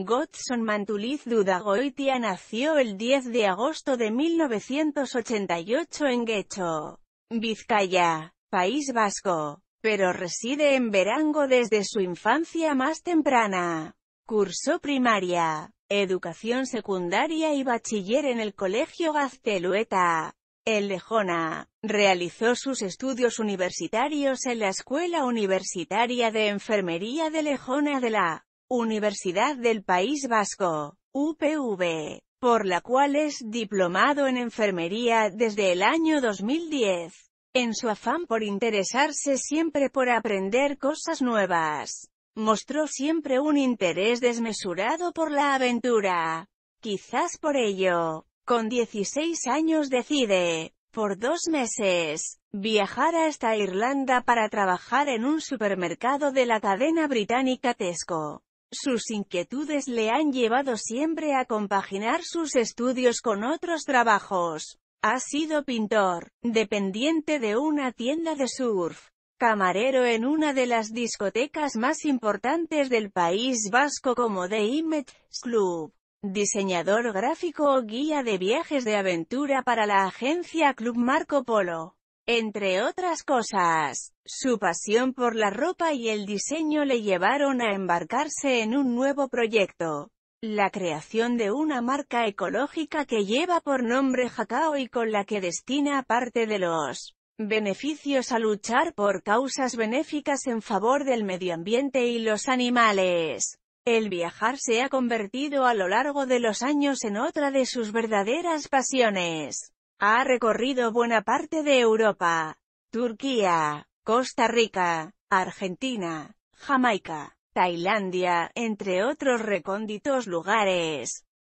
Godson Mantuliz Dudagoitia nació el 10 de agosto de 1988 en Guecho, Vizcaya, País Vasco, pero reside en Verango desde su infancia más temprana. Cursó primaria, educación secundaria y bachiller en el Colegio Gaztelueta, en Lejona. Realizó sus estudios universitarios en la Escuela Universitaria de Enfermería de Lejona de la Universidad del País Vasco, UPV, por la cual es diplomado en enfermería desde el año 2010. En su afán por interesarse siempre por aprender cosas nuevas, mostró siempre un interés desmesurado por la aventura. Quizás por ello, con 16 años decide, por dos meses, viajar hasta Irlanda para trabajar en un supermercado de la cadena británica Tesco. Sus inquietudes le han llevado siempre a compaginar sus estudios con otros trabajos. Ha sido pintor, dependiente de una tienda de surf, camarero en una de las discotecas más importantes del País Vasco como The Image Club, diseñador gráfico o guía de viajes de aventura para la agencia Club Marco Polo. Entre otras cosas, su pasión por la ropa y el diseño le llevaron a embarcarse en un nuevo proyecto, la creación de una marca ecológica que lleva por nombre Jacao y con la que destina parte de los beneficios a luchar por causas benéficas en favor del medio ambiente y los animales. El viajar se ha convertido a lo largo de los años en otra de sus verdaderas pasiones. Ha recorrido buena parte de Europa, Turquía, Costa Rica, Argentina, Jamaica, Tailandia, entre otros recónditos lugares.